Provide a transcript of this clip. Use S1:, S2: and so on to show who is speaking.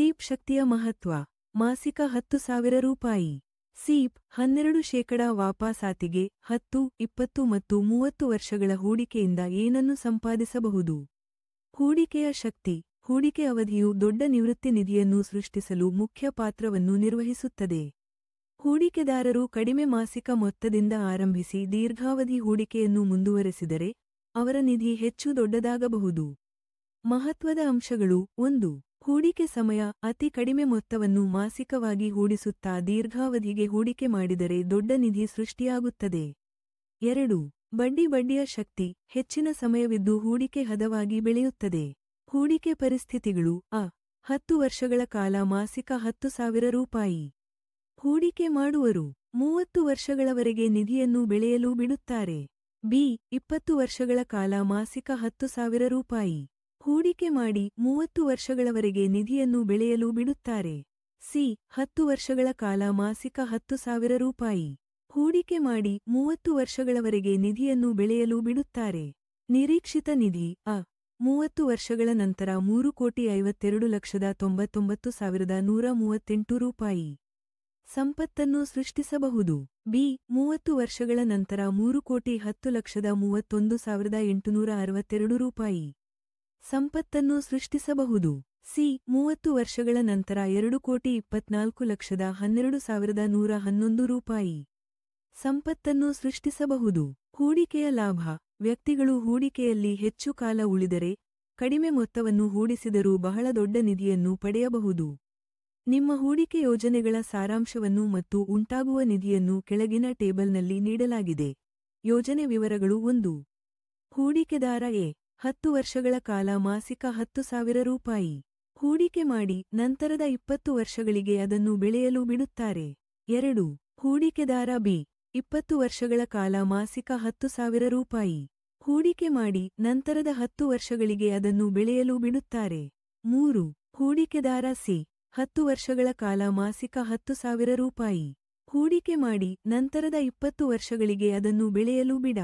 S1: seep ಶಕ್ತಿಯ ಮಹತ್ವ ಮಾಸಿಕ ಹತ್ತು ಸಾವಿರ ರೂಪಾಯಿ ಸೀಪ್ ಹನ್ನೆರಡು ಶೇಕಡಾ ವಾಪಾಸಾತಿಗೆ ಹತ್ತು ಇಪ್ಪತ್ತು ಮತ್ತು ಮೂವತ್ತು ವರ್ಷಗಳ ಹೂಡಿಕೆಯಿಂದ ಏನನ್ನು ಸಂಪಾದಿಸಬಹುದು ಹೂಡಿಕೆಯ ಶಕ್ತಿ ಹೂಡಿಕೆ ಅವಧಿಯು ದೊಡ್ಡ ನಿವೃತ್ತಿ ನಿಧಿಯನ್ನು ಸೃಷ್ಟಿಸಲು ಮುಖ್ಯ ಪಾತ್ರವನ್ನು ನಿರ್ವಹಿಸುತ್ತದೆ ಹೂಡಿಕೆದಾರರು ಕಡಿಮೆ ಮಾಸಿಕ ಮೊತ್ತದಿಂದ ಆರಂಭಿಸಿ ದೀರ್ಘಾವಧಿ ಹೂಡಿಕೆಯನ್ನು ಮುಂದುವರೆಸಿದರೆ ಅವರ ನಿಧಿ ಹೆಚ್ಚು ದೊಡ್ಡದಾಗಬಹುದು ಮಹತ್ವದ ಅಂಶಗಳು ಒಂದು ಹೂಡಿಕೆ ಸಮಯ ಅತಿ ಕಡಿಮೆ ಮೊತ್ತವನ್ನು ಮಾಸಿಕವಾಗಿ ಹೂಡಿಸುತ್ತಾ ದೀರ್ಘಾವಧಿಗೆ ಹೂಡಿಕೆ ಮಾಡಿದರೆ ದೊಡ್ಡ ನಿಧಿ ಸೃಷ್ಟಿಯಾಗುತ್ತದೆ ಎರಡು ಬಡ್ಡಿ ಬಡ್ಡಿಯ ಶಕ್ತಿ ಹೆಚ್ಚಿನ ಸಮಯವಿದ್ದು ಹೂಡಿಕೆ ಹದವಾಗಿ ಬೆಳೆಯುತ್ತದೆ ಹೂಡಿಕೆ ಪರಿಸ್ಥಿತಿಗಳು ಅ ಹತ್ತು ವರ್ಷಗಳ ಕಾಲ ಮಾಸಿಕ ಹತ್ತು ಸಾವಿರ ರೂಪಾಯಿ ಹೂಡಿಕೆ ಮಾಡುವರು ಮೂವತ್ತು ವರ್ಷಗಳವರೆಗೆ ನಿಧಿಯನ್ನು ಬೆಳೆಯಲು ಬಿಡುತ್ತಾರೆ ಬಿ ಇಪ್ಪತ್ತು ವರ್ಷಗಳ ಕಾಲ ಮಾಸಿಕ ಹತ್ತು ಸಾವಿರ ರೂಪಾಯಿ ಹೂಡಿಕೆ ಮಾಡಿ ಮೂವತ್ತು ವರ್ಷಗಳವರೆಗೆ ನಿಧಿಯನ್ನು ಬೆಳೆಯಲು ಬಿಡುತ್ತಾರೆ ಸಿ ಹತ್ತು ವರ್ಷಗಳ ಕಾಲ ಮಾಸಿಕ ಹತ್ತು ಸಾವಿರ ರೂಪಾಯಿ ಹೂಡಿಕೆ ಮಾಡಿ ಮೂವತ್ತು ವರ್ಷಗಳವರೆಗೆ ನಿಧಿಯನ್ನು ಬೆಳೆಯಲು ಬಿಡುತ್ತಾರೆ ನಿರೀಕ್ಷಿತ ನಿಧಿ ಅ ಮೂವತ್ತು ವರ್ಷಗಳ ನಂತರ ಮೂರು ಕೋಟಿ ಐವತ್ತೆರಡು ಲಕ್ಷದ ತೊಂಬತ್ತೊಂಬತ್ತು ಸಾವಿರದ ನೂರ ಮೂವತ್ತೆಂಟು ರೂಪಾಯಿ ಸಂಪತ್ತನ್ನು ಸೃಷ್ಟಿಸಬಹುದು ಬಿ ಮೂವತ್ತು ವರ್ಷಗಳ ನಂತರ ಮೂರು ಕೋಟಿ ಹತ್ತು ಲಕ್ಷದ ಮೂವತ್ತೊಂದು ಸಾವಿರದ ಎಂಟುನೂರ ಅರವತ್ತೆರಡು ರೂಪಾಯಿ ಸಂಪತ್ತನ್ನು ಸೃಷ್ಟಿಸಬಹುದು ಸಿ ಮೂವತ್ತು ವರ್ಷಗಳ ನಂತರ ಎರಡು ಕೋಟಿ ಇಪ್ಪತ್ನಾಲ್ಕು ಲಕ್ಷದ ಹನ್ನೆರಡು ಸಾವಿರದ ನೂರ ಹನ್ನೊಂದು ರೂಪಾಯಿ ಸಂಪತ್ತನ್ನು ಸೃಷ್ಟಿಸಬಹುದು ಹೂಡಿಕೆಯ ಲಾಭ ವ್ಯಕ್ತಿಗಳು ಹೂಡಿಕೆಯಲ್ಲಿ ಹೆಚ್ಚು ಕಾಲ ಉಳಿದರೆ ಕಡಿಮೆ ಮೊತ್ತವನ್ನು ಹೂಡಿಸಿದರೂ ಬಹಳ ದೊಡ್ಡ ನಿಧಿಯನ್ನು ಪಡೆಯಬಹುದು ನಿಮ್ಮ ಹೂಡಿಕೆ ಯೋಜನೆಗಳ ಸಾರಾಂಶವನ್ನು ಮತ್ತು ಉಂಟಾಗುವ ನಿಧಿಯನ್ನು ಕೆಳಗಿನ ಟೇಬಲ್ನಲ್ಲಿ ನೀಡಲಾಗಿದೆ ಯೋಜನೆ ವಿವರಗಳು ಒಂದು ಹೂಡಿಕೆದಾರ ಎ ಹತ್ತು ವರ್ಷಗಳ ಕಾಲ ಮಾಸಿಕ ಹತ್ತು ಸಾವಿರ ರೂಪಾಯಿ ಹೂಡಿಕೆ ಮಾಡಿ ನಂತರದ ಇಪ್ಪತ್ತು ವರ್ಷಗಳಿಗೆ ಅದನ್ನು ಬೆಳೆಯಲು ಬಿಡುತ್ತಾರೆ ಎರಡು ಹೂಡಿಕೆದಾರ ಬಿ ಇಪ್ಪತ್ತು ವರ್ಷಗಳ ಕಾಲ ಮಾಸಿಕ ಹತ್ತು ಸಾವಿರ ರೂಪಾಯಿ ಹೂಡಿಕೆ ಮಾಡಿ ನಂತರದ ಹತ್ತು ವರ್ಷಗಳಿಗೆ ಅದನ್ನು ಬೆಳೆಯಲು ಬಿಡುತ್ತಾರೆ ಮೂರು ಹೂಡಿಕೆದಾರ ಸಿ ಹತ್ತು ವರ್ಷಗಳ ಕಾಲ ಮಾಸಿಕ ಹತ್ತು ಸಾವಿರ ರೂಪಾಯಿ ಹೂಡಿಕೆ ಮಾಡಿ ನಂತರದ ಇಪ್ಪತ್ತು ವರ್ಷಗಳಿಗೆ ಅದನ್ನು ಬೆಳೆಯಲು ಬಿಡ